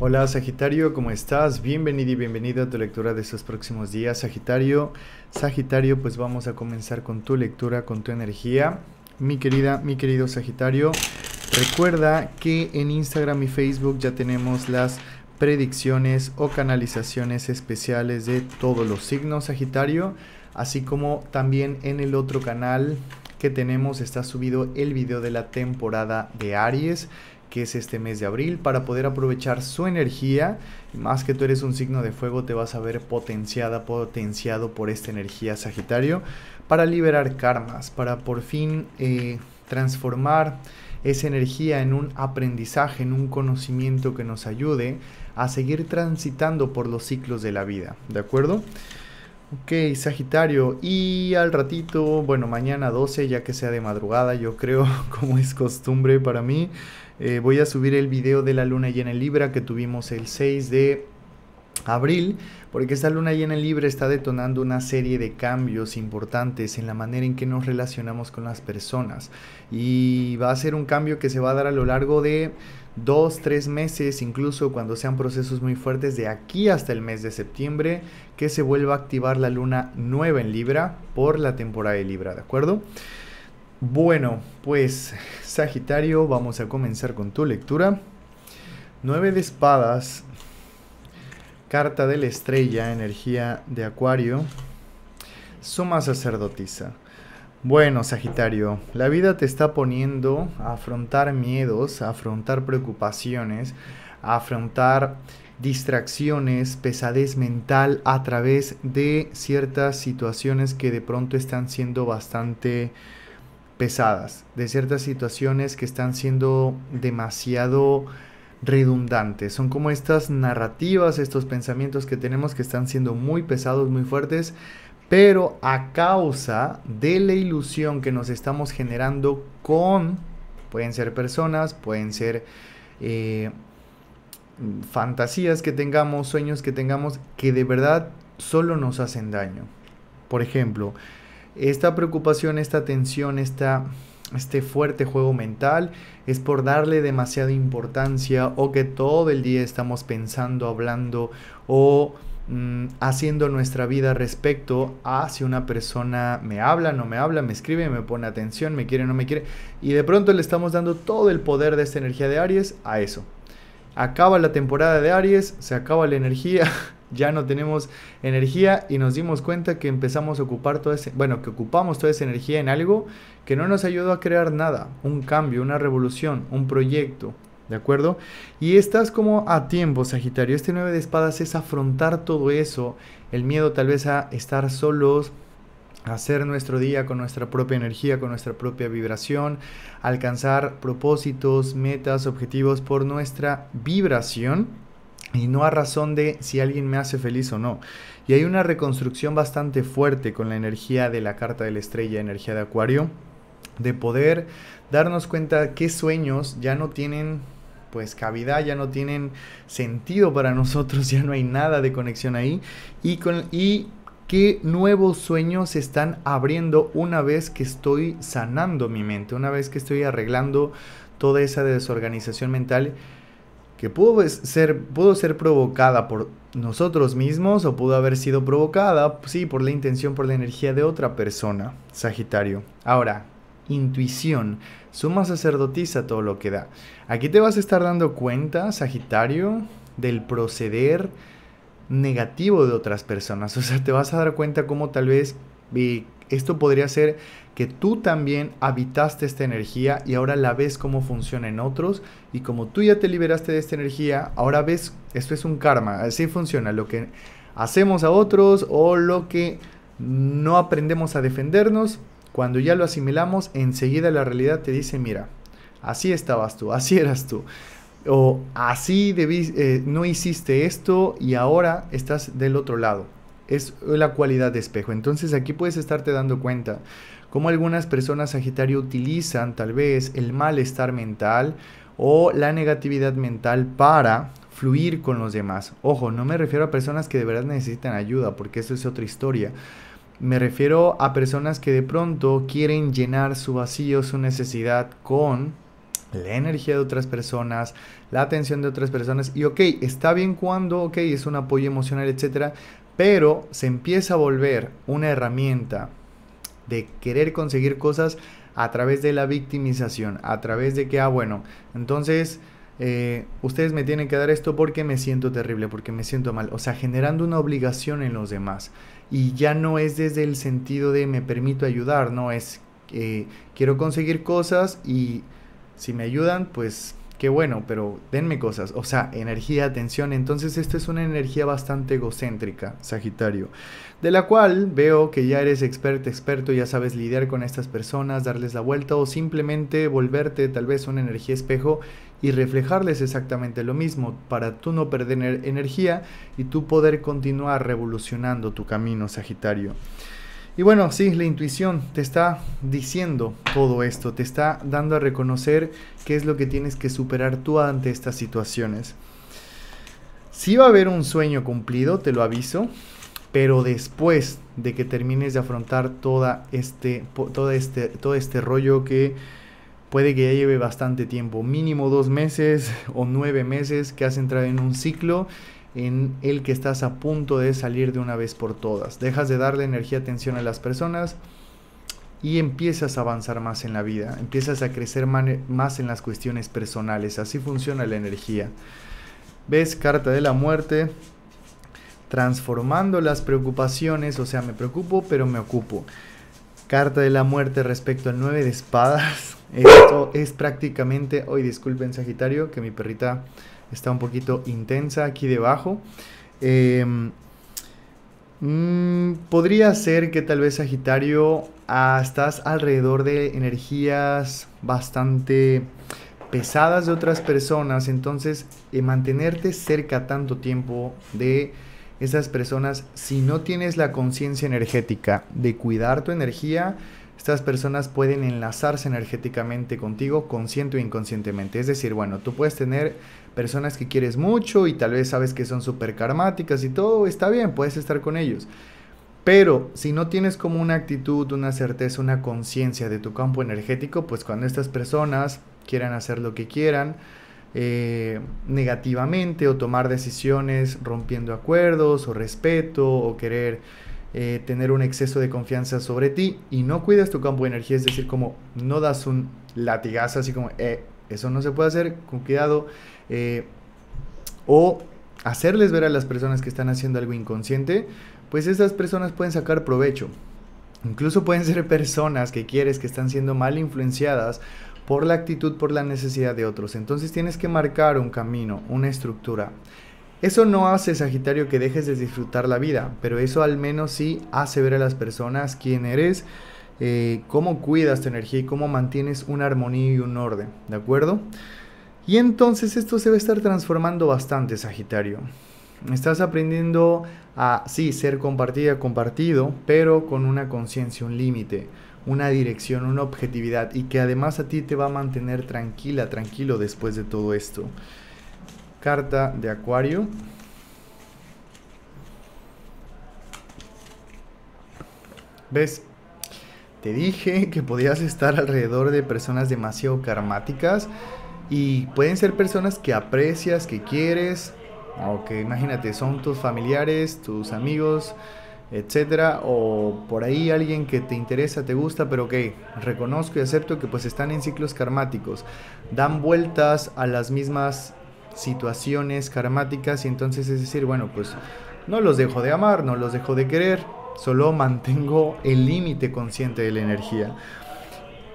Hola Sagitario, ¿cómo estás? Bienvenido y bienvenido a tu lectura de estos próximos días, Sagitario. Sagitario, pues vamos a comenzar con tu lectura, con tu energía. Mi querida, mi querido Sagitario, recuerda que en Instagram y Facebook ya tenemos las predicciones o canalizaciones especiales de todos los signos Sagitario, así como también en el otro canal que tenemos está subido el video de la temporada de Aries que es este mes de abril, para poder aprovechar su energía. más que tú eres un signo de fuego, te vas a ver potenciada, potenciado por esta energía Sagitario, para liberar karmas, para por fin eh, transformar esa energía en un aprendizaje, en un conocimiento que nos ayude a seguir transitando por los ciclos de la vida, ¿de acuerdo? Ok, Sagitario, y al ratito, bueno, mañana 12, ya que sea de madrugada, yo creo, como es costumbre para mí, eh, voy a subir el video de la luna llena en Libra que tuvimos el 6 de abril, porque esta luna llena en Libra está detonando una serie de cambios importantes en la manera en que nos relacionamos con las personas. Y va a ser un cambio que se va a dar a lo largo de dos, tres meses, incluso cuando sean procesos muy fuertes, de aquí hasta el mes de septiembre, que se vuelva a activar la luna nueva en Libra por la temporada de Libra, ¿de acuerdo? Bueno, pues Sagitario, vamos a comenzar con tu lectura. Nueve de espadas, carta de la estrella, energía de Acuario, suma sacerdotisa. Bueno, Sagitario, la vida te está poniendo a afrontar miedos, a afrontar preocupaciones, a afrontar distracciones, pesadez mental a través de ciertas situaciones que de pronto están siendo bastante pesadas, de ciertas situaciones que están siendo demasiado redundantes. Son como estas narrativas, estos pensamientos que tenemos que están siendo muy pesados, muy fuertes, pero a causa de la ilusión que nos estamos generando con, pueden ser personas, pueden ser eh, fantasías que tengamos, sueños que tengamos, que de verdad solo nos hacen daño. Por ejemplo, esta preocupación, esta tensión, esta, este fuerte juego mental es por darle demasiada importancia o que todo el día estamos pensando, hablando o mm, haciendo nuestra vida respecto a si una persona me habla, no me habla, me escribe, me pone atención, me quiere, no me quiere. Y de pronto le estamos dando todo el poder de esta energía de Aries a eso. Acaba la temporada de Aries, se acaba la energía. ya no tenemos energía y nos dimos cuenta que empezamos a ocupar toda ese, bueno, que ocupamos toda esa energía en algo que no nos ayudó a crear nada, un cambio, una revolución, un proyecto, ¿de acuerdo? Y estás como a tiempo, Sagitario. Este 9 de espadas es afrontar todo eso, el miedo tal vez a estar solos, hacer nuestro día con nuestra propia energía, con nuestra propia vibración, alcanzar propósitos, metas, objetivos por nuestra vibración y no a razón de si alguien me hace feliz o no. Y hay una reconstrucción bastante fuerte con la energía de la carta de la estrella, energía de acuario, de poder darnos cuenta qué sueños ya no tienen pues cavidad, ya no tienen sentido para nosotros, ya no hay nada de conexión ahí y con y qué nuevos sueños se están abriendo una vez que estoy sanando mi mente, una vez que estoy arreglando toda esa desorganización mental que pudo ser, pudo ser provocada por nosotros mismos o pudo haber sido provocada, sí, por la intención, por la energía de otra persona, Sagitario. Ahora, intuición, suma sacerdotisa todo lo que da. Aquí te vas a estar dando cuenta, Sagitario, del proceder negativo de otras personas. O sea, te vas a dar cuenta cómo tal vez eh, esto podría ser que tú también habitaste esta energía y ahora la ves cómo funciona en otros y como tú ya te liberaste de esta energía, ahora ves, esto es un karma, así funciona lo que hacemos a otros o lo que no aprendemos a defendernos, cuando ya lo asimilamos, enseguida la realidad te dice, mira, así estabas tú, así eras tú o así eh, no hiciste esto y ahora estás del otro lado es la cualidad de espejo. Entonces aquí puedes estarte dando cuenta cómo algunas personas Sagitario utilizan tal vez el malestar mental o la negatividad mental para fluir con los demás. Ojo, no me refiero a personas que de verdad necesitan ayuda, porque eso es otra historia. Me refiero a personas que de pronto quieren llenar su vacío, su necesidad con la energía de otras personas, la atención de otras personas. Y ok, está bien cuando, ok, es un apoyo emocional, etcétera, pero se empieza a volver una herramienta de querer conseguir cosas a través de la victimización, a través de que, ah, bueno, entonces eh, ustedes me tienen que dar esto porque me siento terrible, porque me siento mal, o sea, generando una obligación en los demás. Y ya no es desde el sentido de me permito ayudar, no es que eh, quiero conseguir cosas y si me ayudan, pues qué bueno, pero denme cosas, o sea, energía, atención, entonces esta es una energía bastante egocéntrica, Sagitario, de la cual veo que ya eres experto, experto, ya sabes lidiar con estas personas, darles la vuelta o simplemente volverte tal vez una energía espejo y reflejarles exactamente lo mismo para tú no perder energía y tú poder continuar revolucionando tu camino, Sagitario. Y bueno, sí, la intuición te está diciendo todo esto, te está dando a reconocer qué es lo que tienes que superar tú ante estas situaciones. Sí va a haber un sueño cumplido, te lo aviso, pero después de que termines de afrontar toda este, todo, este, todo este rollo que puede que ya lleve bastante tiempo, mínimo dos meses o nueve meses que has entrado en un ciclo en el que estás a punto de salir de una vez por todas. Dejas de darle energía y atención a las personas y empiezas a avanzar más en la vida, empiezas a crecer más en las cuestiones personales, así funciona la energía. ¿Ves? Carta de la muerte, transformando las preocupaciones, o sea, me preocupo pero me ocupo. Carta de la muerte respecto al 9 de espadas, esto es prácticamente, hoy disculpen Sagitario, que mi perrita está un poquito intensa aquí debajo. Em, mm, podría ser que tal vez Sagitario ah, estás alrededor de energías bastante pesadas de otras personas, entonces eh, mantenerte cerca tanto tiempo de esas personas, si no tienes la conciencia energética de cuidar tu energía, estas personas pueden enlazarse energéticamente contigo, consciente o inconscientemente. Es decir, bueno, tú puedes tener personas que quieres mucho y tal vez sabes que son súper karmáticas y todo, está bien, puedes estar con ellos. Pero si no tienes como una actitud, una certeza, una conciencia de tu campo energético, pues cuando estas personas quieran hacer lo que quieran, eh, negativamente o tomar decisiones rompiendo acuerdos o respeto o querer eh, tener un exceso de confianza sobre ti y no cuidas tu campo de energía, es decir, como no das un latigazo así como, eh, eso no se puede hacer, con cuidado, eh, o hacerles ver a las personas que están haciendo algo inconsciente, pues esas personas pueden sacar provecho. Incluso pueden ser personas que quieres que están siendo mal influenciadas por la actitud, por la necesidad de otros. Entonces tienes que marcar un camino, una estructura. Eso no hace, Sagitario, que dejes de disfrutar la vida, pero eso al menos sí hace ver a las personas quién eres, eh, cómo cuidas tu energía y cómo mantienes una armonía y un orden, ¿de acuerdo? Y entonces esto se va a estar transformando bastante, Sagitario. Estás aprendiendo a, sí, ser compartida, compartido, pero con una conciencia, un límite, una dirección, una objetividad y que además a ti te va a mantener tranquila, tranquilo después de todo esto carta de acuario. ¿Ves? Te dije que podías estar alrededor de personas demasiado karmáticas y pueden ser personas que aprecias, que quieres, o que imagínate, son tus familiares, tus amigos, etcétera, o por ahí alguien que te interesa, te gusta, pero que reconozco y acepto que pues están en ciclos karmáticos, dan vueltas a las mismas situaciones karmáticas y entonces es decir, bueno, pues no los dejo de amar, no los dejo de querer, solo mantengo el límite consciente de la energía.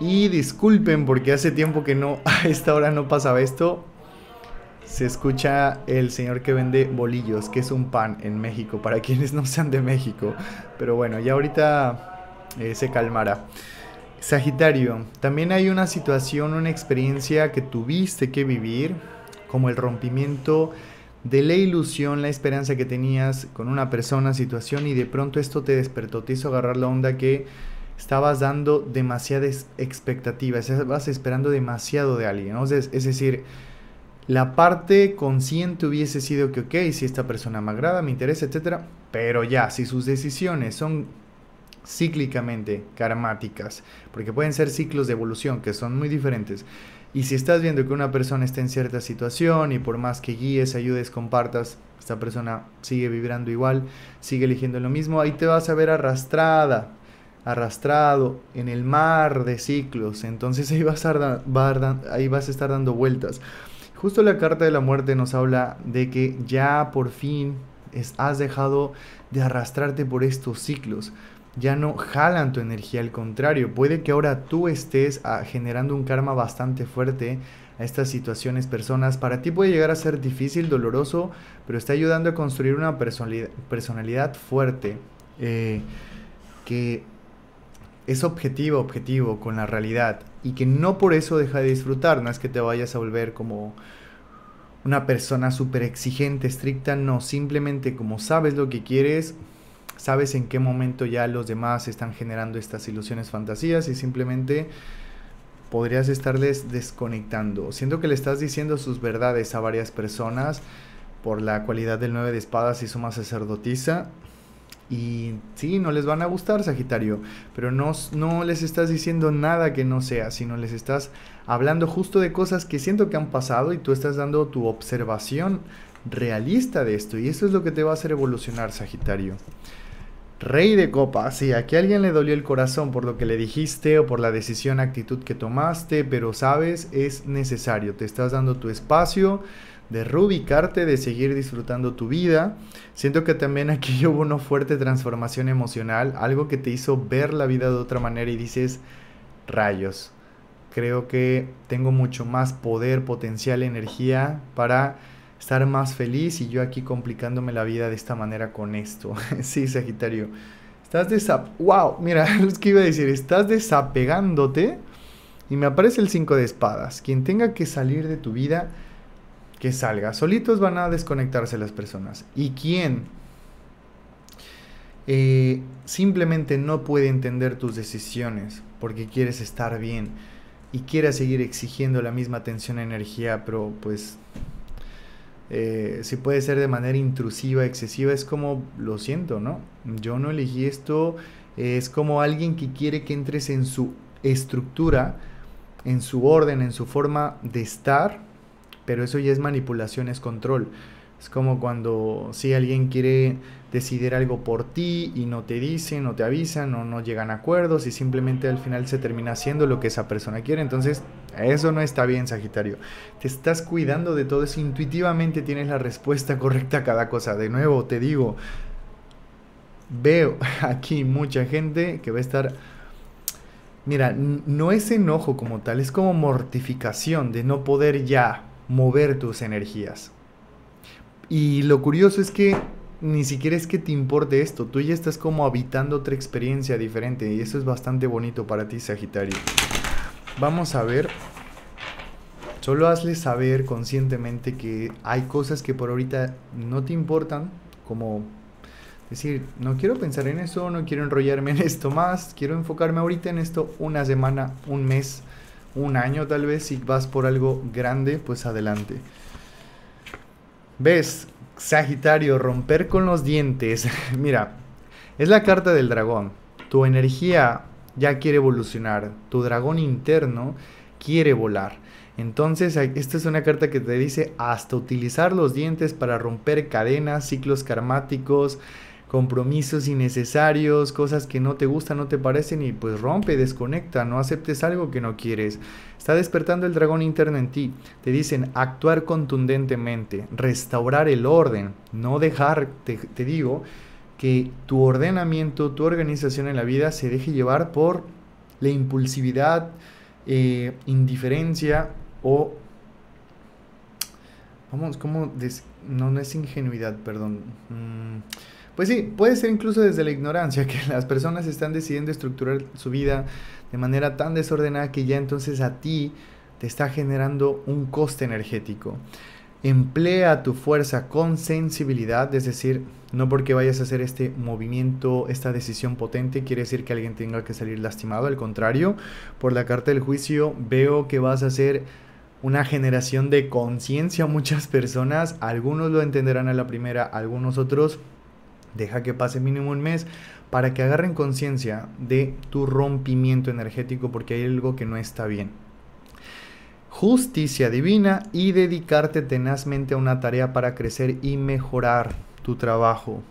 Y disculpen porque hace tiempo que no, a esta hora no pasaba esto. Se escucha el señor que vende bolillos, que es un pan en México, para quienes no sean de México. Pero bueno, ya ahorita eh, se calmará. Sagitario, también hay una situación, una experiencia que tuviste que vivir como el rompimiento de la ilusión, la esperanza que tenías con una persona, situación y de pronto esto te despertó, te hizo agarrar la onda que estabas dando demasiadas expectativas, estabas esperando demasiado de alguien, es, es decir, la parte consciente hubiese sido que, ok, si esta persona me agrada, me interesa, etc. Pero ya, si sus decisiones son cíclicamente karmáticas, porque pueden ser ciclos de evolución que son muy diferentes, y si estás viendo que una persona está en cierta situación y por más que guíes, ayudes, compartas, esta persona sigue vibrando igual, sigue eligiendo lo mismo, ahí te vas a ver arrastrada, arrastrado en el mar de ciclos. Entonces ahí vas a, ahí vas a estar dando vueltas. Justo la carta de la muerte nos habla de que ya por fin has dejado de arrastrarte por estos ciclos ya no jalan tu energía, al contrario, puede que ahora tú estés ah, generando un karma bastante fuerte a estas situaciones, personas. Para ti puede llegar a ser difícil, doloroso, pero está ayudando a construir una personalidad, fuerte eh, que es objetivo, objetivo con la realidad y que no por eso deja de disfrutar, no es que te vayas a volver como una persona súper exigente, estricta, no, simplemente como sabes lo que quieres, sabes en qué momento ya los demás están generando estas ilusiones, fantasías y simplemente podrías estarles desconectando. Siento que le estás diciendo sus verdades a varias personas por la cualidad del 9 de espadas y suma sacerdotisa. Y sí, no les van a gustar, Sagitario, pero no, no les estás diciendo nada que no sea, sino les estás hablando justo de cosas que siento que han pasado y tú estás dando tu observación realista de esto. Y eso es lo que te va a hacer evolucionar, Sagitario. Rey de copas, sí, aquí a alguien le dolió el corazón por lo que le dijiste o por la decisión, actitud que tomaste, pero sabes, es necesario, te estás dando tu espacio de reubicarte, de seguir disfrutando tu vida. Siento que también aquí hubo una fuerte transformación emocional, algo que te hizo ver la vida de otra manera y dices, rayos, creo que tengo mucho más poder, potencial, energía para estar más feliz y yo aquí complicándome la vida de esta manera con esto. sí, Sagitario. Estás desap... ¡Wow! Mira, es que iba a decir, estás desapegándote y me aparece el 5 de espadas. Quien tenga que salir de tu vida, que salga. Solitos van a desconectarse las personas. Y quien eh, simplemente no puede entender tus decisiones porque quieres estar bien y quieras seguir exigiendo la misma atención energía, pero pues eh, si puede ser de manera intrusiva, excesiva, es como, lo siento, ¿no? Yo no elegí esto, es como alguien que quiere que entres en su estructura, en su orden, en su forma de estar, pero eso ya es manipulación, es control. Es como cuando si alguien quiere decidir algo por ti y no te dicen, no te avisan, o no llegan a acuerdos y simplemente al final se termina haciendo lo que esa persona quiere. Entonces, eso no está bien, Sagitario. Te estás cuidando de todo eso, intuitivamente tienes la respuesta correcta a cada cosa. De nuevo, te digo, veo aquí mucha gente que va a estar... Mira, no es enojo como tal, es como mortificación de no poder ya mover tus energías. Y lo curioso es que ni siquiera es que te importe esto, tú ya estás como habitando otra experiencia diferente y eso es bastante bonito para ti, Sagitario. Vamos a ver. Solo hazle saber conscientemente que hay cosas que por ahorita no te importan, como decir, no quiero pensar en eso, no quiero enrollarme en esto más, quiero enfocarme ahorita en esto una semana, un mes, un año tal vez, si vas por algo grande, pues adelante. ¿Ves, Sagitario, romper con los dientes? Mira, es la carta del dragón. Tu energía ya quiere evolucionar. Tu dragón interno quiere volar. Entonces, esta es una carta que te dice hasta utilizar los dientes para romper cadenas, ciclos karmáticos, compromisos innecesarios, cosas que no te gustan, no te parecen y pues rompe, desconecta, no aceptes algo que no quieres. Está despertando el dragón interno en ti. Te dicen actuar contundentemente, restaurar el orden, no dejar, te, digo, que tu ordenamiento, tu organización en la vida se deje llevar por la impulsividad, eh, indiferencia o... Vamos, ¿cómo? No, no es ingenuidad, perdón. Mm, pues sí, puede ser incluso desde la ignorancia, que las personas están decidiendo estructurar su vida de manera tan desordenada que ya entonces a ti te está generando un coste energético. Emplea tu fuerza con sensibilidad, es decir, no porque vayas a hacer este movimiento, esta decisión potente, quiere decir que alguien tenga que salir lastimado, al contrario, por la carta del juicio veo que vas a hacer una generación de conciencia a muchas personas, algunos lo entenderán a la primera, algunos otros deja que pase mínimo un mes para que agarren conciencia de tu rompimiento energético porque hay algo que no está bien. Justicia divina y dedicarte tenazmente a una tarea para crecer y mejorar tu trabajo,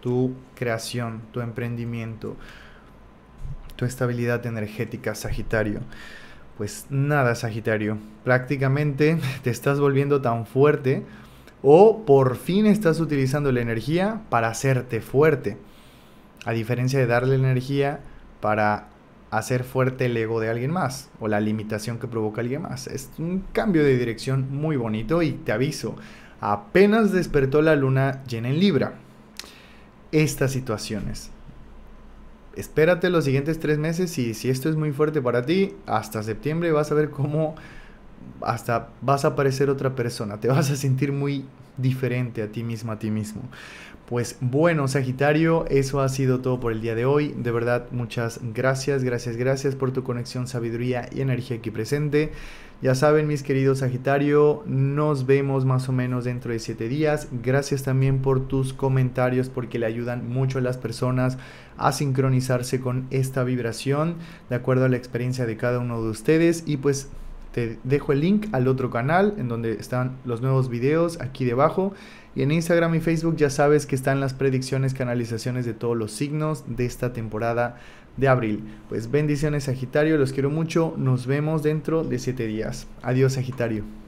tu creación, tu emprendimiento, tu estabilidad energética, Sagitario. Pues nada, Sagitario, prácticamente te estás volviendo tan fuerte o por fin estás utilizando la energía para hacerte fuerte. A diferencia de darle energía para hacer fuerte el ego de alguien más o la limitación que provoca alguien más. Es un cambio de dirección muy bonito y te aviso, apenas despertó la luna llena en Libra. Estas situaciones. Espérate los siguientes tres meses y si esto es muy fuerte para ti, hasta septiembre vas a ver cómo hasta vas a parecer otra persona, te vas a sentir muy diferente a ti mismo, a ti mismo. Pues bueno, Sagitario, eso ha sido todo por el día de hoy. De verdad, muchas gracias, gracias, gracias por tu conexión, sabiduría y energía aquí presente. Ya saben, mis queridos Sagitario, nos vemos más o menos dentro de siete días. Gracias también por tus comentarios porque le ayudan mucho a las personas a sincronizarse con esta vibración de acuerdo a la experiencia de cada uno de ustedes. Y pues te dejo el link al otro canal en donde están los nuevos videos aquí debajo. Y en Instagram y Facebook ya sabes que están las predicciones, canalizaciones de todos los signos de esta temporada de abril. Pues bendiciones Sagitario, los quiero mucho. Nos vemos dentro de 7 días. Adiós Sagitario.